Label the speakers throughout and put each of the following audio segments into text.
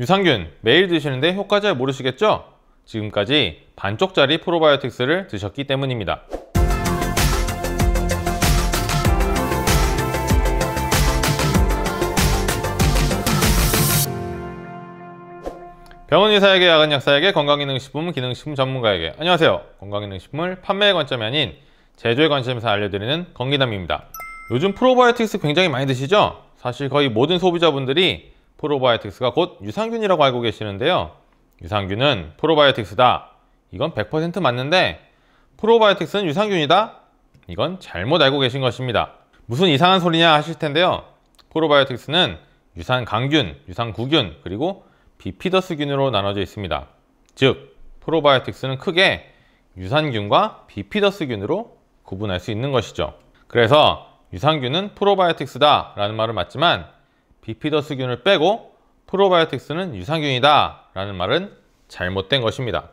Speaker 1: 유산균 매일 드시는데 효과 잘 모르시겠죠? 지금까지 반쪽짜리 프로바이오틱스를 드셨기 때문입니다. 병원 의사에게 야간 약사에게 건강기능식품 기능식품 전문가에게 안녕하세요 건강기능식품을 판매의 관점이 아닌 제조의 관점에서 알려드리는 건기남입니다 요즘 프로바이오틱스 굉장히 많이 드시죠? 사실 거의 모든 소비자분들이 프로바이오틱스가 곧 유산균이라고 알고 계시는데요. 유산균은 프로바이오틱스다. 이건 100% 맞는데 프로바이오틱스는 유산균이다? 이건 잘못 알고 계신 것입니다. 무슨 이상한 소리냐 하실 텐데요. 프로바이오틱스는 유산강균, 유산구균, 그리고 비피더스균으로 나눠져 있습니다. 즉, 프로바이오틱스는 크게 유산균과 비피더스균으로 구분할 수 있는 것이죠. 그래서 유산균은 프로바이오틱스다 라는 말을 맞지만 비피더스균을 빼고 프로바이오틱스는 유산균이다 라는 말은 잘못된 것입니다.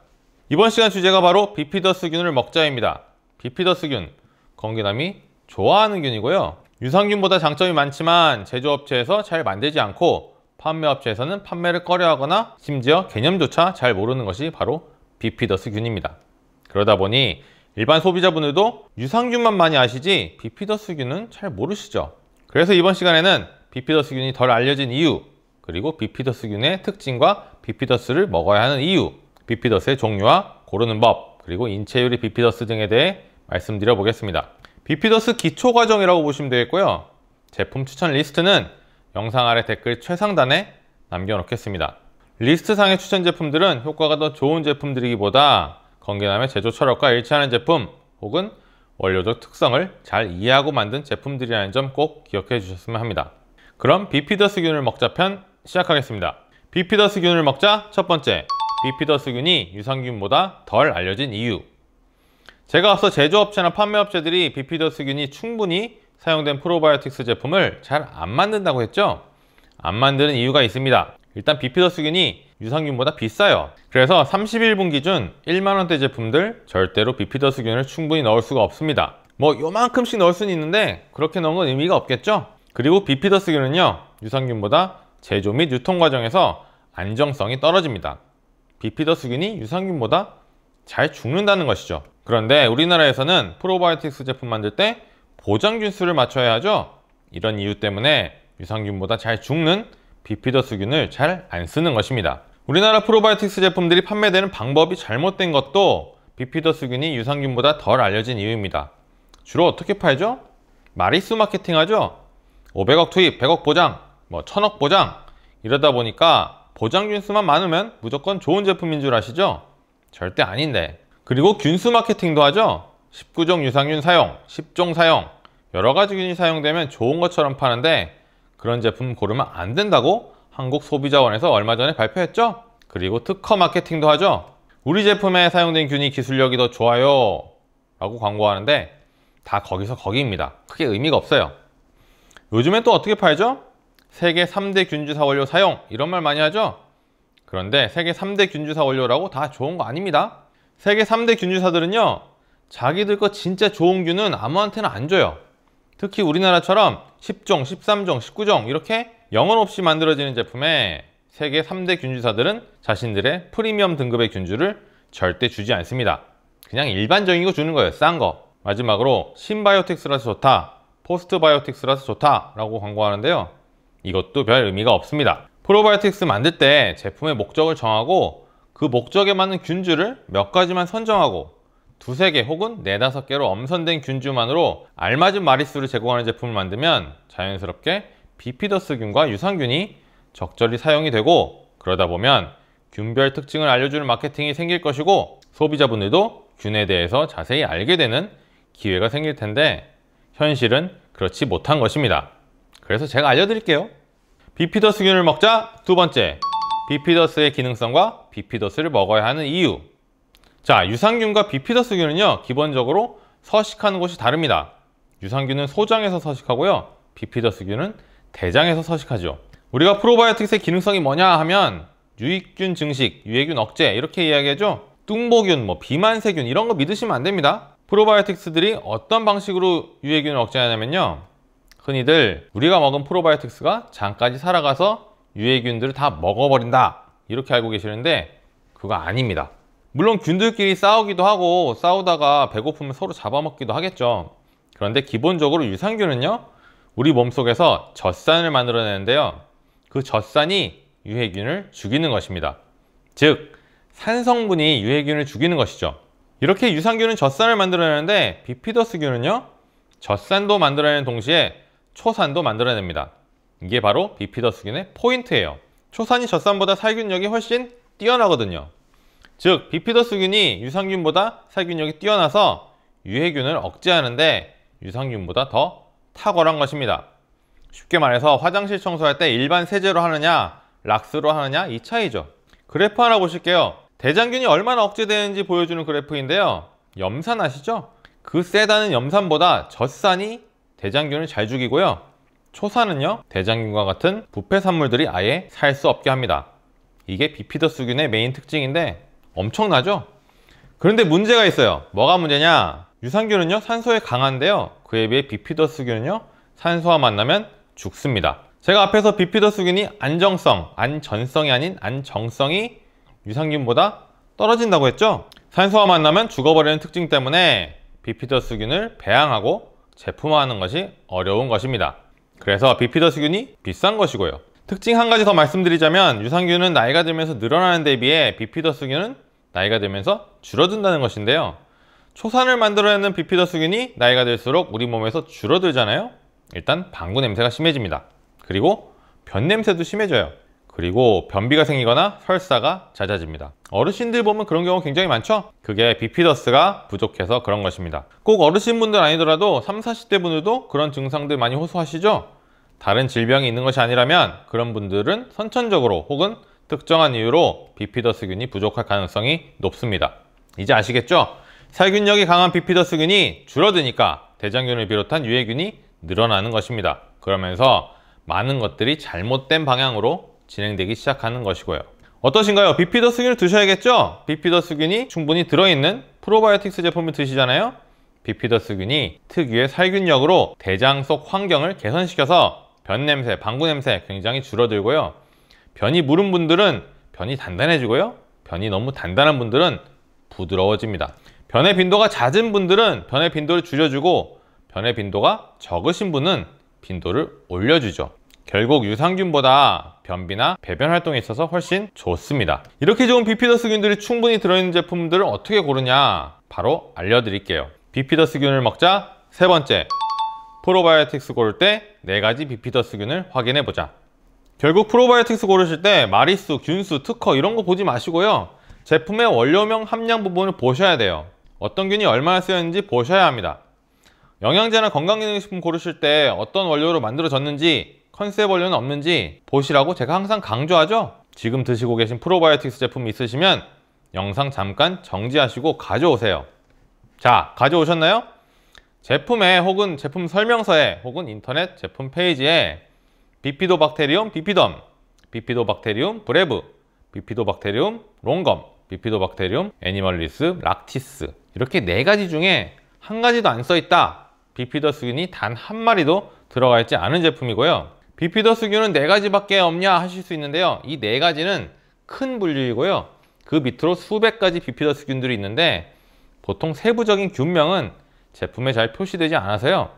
Speaker 1: 이번 시간 주제가 바로 비피더스균을 먹자입니다. 비피더스균, 건기남이 좋아하는 균이고요. 유산균보다 장점이 많지만 제조업체에서 잘 만들지 않고 판매업체에서는 판매를 꺼려하거나 심지어 개념조차 잘 모르는 것이 바로 비피더스균입니다. 그러다 보니 일반 소비자분들도 유산균만 많이 아시지 비피더스균은 잘 모르시죠. 그래서 이번 시간에는 비피더스균이 덜 알려진 이유, 그리고 비피더스균의 특징과 비피더스를 먹어야 하는 이유, 비피더스의 종류와 고르는 법, 그리고 인체 유리 비피더스 등에 대해 말씀드려 보겠습니다. 비피더스 기초 과정이라고 보시면 되겠고요. 제품 추천 리스트는 영상 아래 댓글 최상단에 남겨놓겠습니다. 리스트상의 추천 제품들은 효과가 더 좋은 제품들이기보다 건기남의 제조 철학과 일치하는 제품 혹은 원료적 특성을 잘 이해하고 만든 제품들이라는 점 꼭 기억해 주셨으면 합니다. 그럼 비피더스균을 먹자 편 시작하겠습니다. 비피더스균을 먹자 첫 번째, 비피더스균이 유산균보다 덜 알려진 이유 제가 앞서 제조업체나 판매업체들이 비피더스균이 충분히 사용된 프로바이오틱스 제품을 잘 안 만든다고 했죠? 안 만드는 이유가 있습니다. 일단 비피더스균이 유산균보다 비싸요. 그래서 31분 기준 1만원대 제품들 절대로 비피더스균을 충분히 넣을 수가 없습니다. 뭐 요만큼씩 넣을 수는 있는데 그렇게 넣은 건 의미가 없겠죠? 그리고 비피더스균은요 유산균보다 제조 및 유통 과정에서 안정성이 떨어집니다. 비피더스균이 유산균보다 잘 죽는다는 것이죠. 그런데 우리나라에서는 프로바이오틱스 제품 만들 때 보장균 수를 맞춰야 하죠. 이런 이유 때문에 유산균보다 잘 죽는 비피더스균을 잘 안 쓰는 것입니다. 우리나라 프로바이오틱스 제품들이 판매되는 방법이 잘못된 것도 비피더스균이 유산균보다 덜 알려진 이유입니다. 주로 어떻게 팔죠? 마리수 마케팅 하죠? 500억 뭐 투입, 100억 보장, 뭐 1000억 보장 이러다 보니까 보장 균수만 많으면 무조건 좋은 제품인 줄 아시죠? 절대 아닌데 그리고 균수 마케팅도 하죠 19종 유산균 사용, 10종 사용 여러 가지 균이 사용되면 좋은 것처럼 파는데 그런 제품 고르면 안 된다고 한국소비자원에서 얼마 전에 발표했죠? 그리고 특허 마케팅도 하죠 우리 제품에 사용된 균이 기술력이 더 좋아요 라고 광고하는데 다 거기서 거기입니다 크게 의미가 없어요 요즘엔 또 어떻게 팔죠? 세계 3대 균주사 원료 사용 이런 말 많이 하죠? 그런데 세계 3대 균주사 원료라고 다 좋은 거 아닙니다. 세계 3대 균주사들은요. 자기들 거 진짜 좋은 균은 아무한테나 안 줘요. 특히 우리나라처럼 10종, 13종, 19종 이렇게 영원 없이 만들어지는 제품에 세계 3대 균주사들은 자신들의 프리미엄 등급의 균주를 절대 주지 않습니다. 그냥 일반적인 거 주는 거예요. 싼 거. 마지막으로 신바이오텍스라서 좋다. 포스트바이오틱스라서 좋다라고 광고하는데요. 이것도 별 의미가 없습니다. 프로바이오틱스 만들 때 제품의 목적을 정하고 그 목적에 맞는 균주를 몇 가지만 선정하고 두세 개 혹은 네다섯 개로 엄선된 균주만으로 알맞은 마리수를 제공하는 제품을 만들면 자연스럽게 비피더스균과 유산균이 적절히 사용이 되고 그러다 보면 균별 특징을 알려주는 마케팅이 생길 것이고 소비자분들도 균에 대해서 자세히 알게 되는 기회가 생길 텐데 현실은 그렇지 못한 것입니다. 그래서 제가 알려드릴게요. 비피더스균을 먹자 두 번째, 비피더스의 기능성과 비피더스를 먹어야 하는 이유 자, 유산균과 비피더스균은요 기본적으로 서식하는 곳이 다릅니다. 유산균은 소장에서 서식하고요. 비피더스균은 대장에서 서식하죠. 우리가 프로바이오틱스의 기능성이 뭐냐 하면 유익균 증식, 유해균 억제 이렇게 이야기하죠. 뚱보균, 뭐 비만세균 이런 거 믿으시면 안 됩니다. 프로바이오틱스들이 어떤 방식으로 유해균을 억제하냐면요 흔히들 우리가 먹은 프로바이오틱스가 장까지 살아가서 유해균들을 다 먹어버린다 이렇게 알고 계시는데 그거 아닙니다 물론 균들끼리 싸우기도 하고 싸우다가 배고프면 서로 잡아먹기도 하겠죠 그런데 기본적으로 유산균은요 우리 몸속에서 젖산을 만들어내는데요 그 젖산이 유해균을 죽이는 것입니다 즉 산성분이 유해균을 죽이는 것이죠 이렇게 유산균은 젖산을 만들어내는데 비피더스균은요 젖산도 만들어내는 동시에 초산도 만들어냅니다 이게 바로 비피더스균의 포인트예요 초산이 젖산보다 살균력이 훨씬 뛰어나거든요 즉 비피더스균이 유산균보다 살균력이 뛰어나서 유해균을 억제하는데 유산균보다 더 탁월한 것입니다 쉽게 말해서 화장실 청소할 때 일반 세제로 하느냐 락스로 하느냐 이 차이죠 그래프 하나 보실게요 대장균이 얼마나 억제되는지 보여주는 그래프인데요. 염산 아시죠? 그 세다는 염산보다 젖산이 대장균을 잘 죽이고요. 초산은요 대장균과 같은 부패 산물들이 아예 살 수 없게 합니다. 이게 비피더스균의 메인 특징인데 엄청나죠? 그런데 문제가 있어요. 뭐가 문제냐? 유산균은요 산소에 강한데요. 그에 비해 비피더스균은요 산소와 만나면 죽습니다. 제가 앞에서 비피더스균이 안정성, 안전성이 아닌 안정성이 유산균보다 떨어진다고 했죠? 산소와 만나면 죽어버리는 특징 때문에 비피더스균을 배양하고 제품화하는 것이 어려운 것입니다. 그래서 비피더스균이 비싼 것이고요. 특징 한 가지 더 말씀드리자면 유산균은 나이가 들면서 늘어나는 데 비해 비피더스균은 나이가 들면서 줄어든다는 것인데요. 초산을 만들어내는 비피더스균이 나이가 들수록 우리 몸에서 줄어들잖아요. 일단 방구 냄새가 심해집니다. 그리고 변 냄새도 심해져요. 그리고 변비가 생기거나 설사가 잦아집니다. 어르신들 보면 그런 경우 굉장히 많죠? 그게 비피더스가 부족해서 그런 것입니다. 꼭 어르신분들 아니더라도 30, 40대 분들도 그런 증상들 많이 호소하시죠? 다른 질병이 있는 것이 아니라면 그런 분들은 선천적으로 혹은 특정한 이유로 비피더스균이 부족할 가능성이 높습니다. 이제 아시겠죠? 살균력이 강한 비피더스균이 줄어드니까 대장균을 비롯한 유해균이 늘어나는 것입니다. 그러면서 많은 것들이 잘못된 방향으로 진행되기 시작하는 것이고요 어떠신가요? 비피더 수균을 드셔야겠죠? 비피더 수균이 충분히 들어있는 프로바이오틱스 제품을 드시잖아요 비피더 수균이 특유의 살균력으로 대장 속 환경을 개선시켜서 변 냄새, 방구 냄새 굉장히 줄어들고요 변이 무른 분들은 변이 단단해지고요 변이 너무 단단한 분들은 부드러워집니다 변의 빈도가 잦은 분들은 변의 빈도를 줄여주고 변의 빈도가 적으신 분은 빈도를 올려주죠 결국 유산균보다 변비나 배변 활동에 있어서 훨씬 좋습니다 이렇게 좋은 비피더스균들이 충분히 들어있는 제품들을 어떻게 고르냐 바로 알려드릴게요 비피더스균을 먹자 세 번째 프로바이오틱스 고를 때 네 가지 비피더스균을 확인해보자 결국 프로바이오틱스 고르실 때 마리수, 균수, 특허 이런 거 보지 마시고요 제품의 원료명 함량 부분을 보셔야 돼요 어떤 균이 얼마나 쓰였는지 보셔야 합니다 영양제나 건강기능식품 고르실 때 어떤 원료로 만들어졌는지 컨셉 원료는 없는지 보시라고 제가 항상 강조하죠? 지금 드시고 계신 프로바이오틱스 제품 있으시면 영상 잠깐 정지하시고 가져오세요. 자, 가져오셨나요? 제품에 혹은 제품 설명서에 혹은 인터넷 제품 페이지에 비피도박테리움 비피덤, 비피도박테리움 브레브, 비피도박테리움 롱검, 비피도박테리움 애니멀리스 락티스 이렇게 네 가지 중에 한 가지도 안 써있다 비피더스균이 단 한 마리도 들어가 있지 않은 제품이고요 비피더 스균은네 가지밖에 없냐 하실 수 있는데요. 이 네 가지는 큰 분류이고요. 그 밑으로 수백 가지 비피더 스균들이 있는데 보통 세부적인 균명은 제품에 잘 표시되지 않아서요.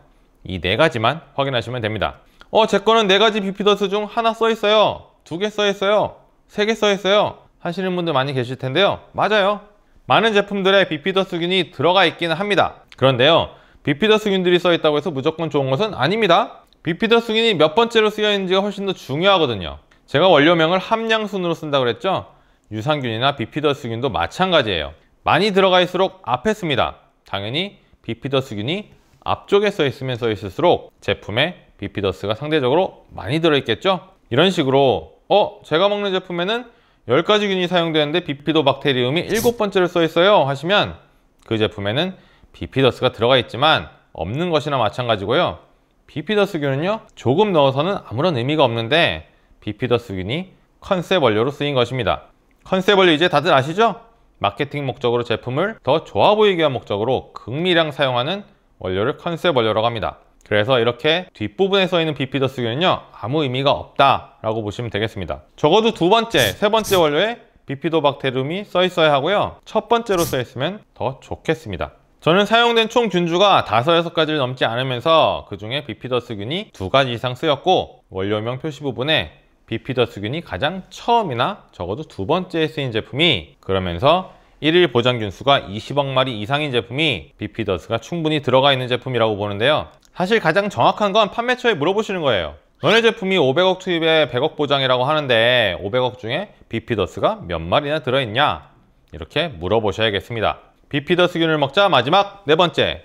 Speaker 1: 이 네 가지만 확인하시면 됩니다. 어, 제 거는 네 가지 비피더스 중 하나 써 있어요. 두 개 써 있어요. 세 개 써 있어요. 하시는 분들 많이 계실 텐데요. 맞아요. 많은 제품들에 비피더스균이 들어가 있기는 합니다. 그런데요. 비피더스균들이 써 있다고 해서 무조건 좋은 것은 아닙니다. 비피더 승인이 몇 번째로 쓰여있는지가 훨씬 더 중요하거든요 제가 원료명을 함량순으로 쓴다고 그랬죠 유산균이나 비피더 수균도 마찬가지예요 많이 들어갈수록 앞에 씁니다 당연히 비피더 수균이 앞쪽에 써 있으면 써 있을수록 제품에 비피더스가 상대적으로 많이 들어있겠죠 이런 식으로 어? 제가 먹는 제품에는 10가지 균이 사용되는데 비피도박테리움이 7번째로 써 있어요 하시면 그 제품에는 비피더스가 들어가 있지만 없는 것이나 마찬가지고요 비피더스균은요 조금 넣어서는 아무런 의미가 없는데 비피더스균이 컨셉 원료로 쓰인 것입니다 컨셉 원료 이제 다들 아시죠? 마케팅 목적으로 제품을 더 좋아 보이게 한 목적으로 극미량 사용하는 원료를 컨셉 원료라고 합니다 그래서 이렇게 뒷부분에 써 있는 비피더스균은요 아무 의미가 없다 라고 보시면 되겠습니다 적어도 두 번째, 세 번째 원료에 비피도박테륨이 써 있어야 하고요 첫 번째로 써 있으면 더 좋겠습니다 저는 사용된 총 균주가 5-6가지를 넘지 않으면서 그 중에 비피더스균이 두가지 이상 쓰였고 원료명 표시 부분에 비피더스균이 가장 처음이나 적어도 두 번째에 쓰인 제품이 그러면서 1일 보장균 수가 20억 마리 이상인 제품이 비피더스가 충분히 들어가 있는 제품이라고 보는데요 사실 가장 정확한 건 판매처에 물어보시는 거예요 너네 제품이 500억 투입에 100억 보장이라고 하는데 500억 중에 비피더스가 몇 마리나 들어있냐 이렇게 물어보셔야겠습니다 비피더스균을 먹자 마지막 네 번째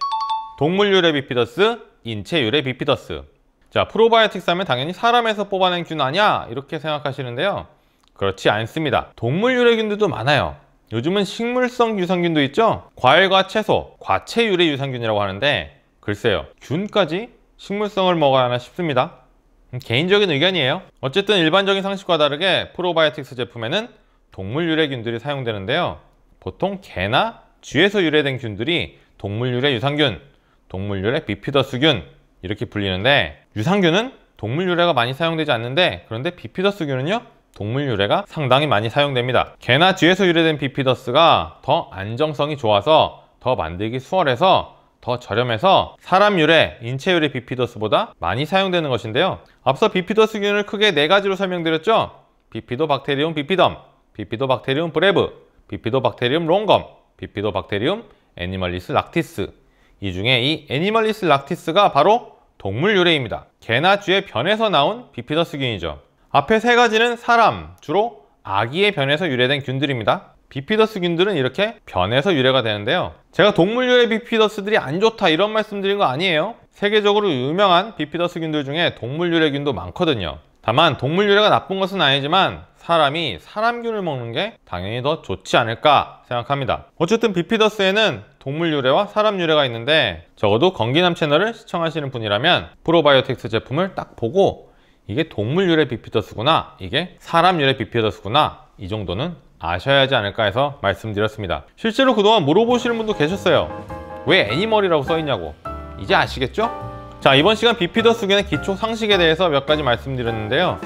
Speaker 1: 동물 유래 비피더스, 인체 유래 비피더스 자 프로바이오틱스 하면 당연히 사람에서 뽑아낸 균 아니야 이렇게 생각하시는데요 그렇지 않습니다 동물 유래균들도 많아요 요즘은 식물성 유산균도 있죠 과일과 채소, 과체 유래 유산균이라고 하는데 글쎄요 균까지 식물성을 먹어야 하나 싶습니다 음, 개인적인 의견이에요 어쨌든 일반적인 상식과 다르게 프로바이오틱스 제품에는 동물 유래균들이 사용되는데요 보통 개나 쥐에서 유래된 균들이 동물유래 유산균, 동물유래 비피더스균 이렇게 불리는데 유산균은 동물유래가 많이 사용되지 않는데 그런데 비피더스균은요 동물유래가 상당히 많이 사용됩니다 개나 쥐에서 유래된 비피더스가 더 안정성이 좋아서 더 만들기 수월해서 더 저렴해서 사람 유래, 인체 유래 비피더스보다 많이 사용되는 것인데요 앞서 비피더스균을 크게 네 가지로 설명드렸죠 비피도박테리움 비피덤, 비피도박테리움 브레브, 비피도박테리움 롱검 비피도박테리움 애니멀리스 락티스 이 중에 이 애니멀리스 락티스가 바로 동물 유래입니다 개나 쥐의 변에서 나온 비피더스균이죠 앞에 세 가지는 사람, 주로 아기의 변에서 유래된 균들입니다 비피더스균들은 이렇게 변에서 유래가 되는데요 제가 동물 유래 비피더스들이 안 좋다 이런 말씀드린 거 아니에요 세계적으로 유명한 비피더스균들 중에 동물 유래균도 많거든요 다만 동물 유래가 나쁜 것은 아니지만 사람이 사람균을 먹는 게 당연히 더 좋지 않을까 생각합니다 어쨌든 비피더스에는 동물 유래와 사람 유래가 있는데 적어도 건기남 채널을 시청하시는 분이라면 프로바이오틱스 제품을 딱 보고 이게 동물 유래 비피더스구나 이게 사람 유래 비피더스구나 이 정도는 아셔야 하지 않을까 해서 말씀드렸습니다 실제로 그동안 물어보시는 분도 계셨어요 왜 애니멀이라고 써있냐고 이제 아시겠죠? 자 이번 시간 비피더스균의 기초 상식에 대해서 몇 가지 말씀드렸는데요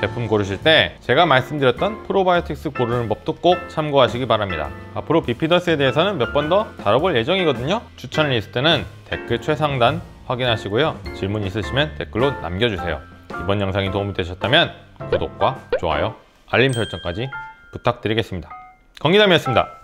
Speaker 1: 제품 고르실 때 제가 말씀드렸던 프로바이오틱스 고르는 법도 꼭 참고하시기 바랍니다. 앞으로 비피더스에 대해서는 몇 번 더 다뤄볼 예정이거든요. 추천 을리을때는 댓글 최상단 확인하시고요. 질문 있으시면 댓글로 남겨주세요. 이번 영상이 도움이 되셨다면 구독과 좋아요, 알림 설정까지 부탁드리겠습니다. 건기담이었습니다.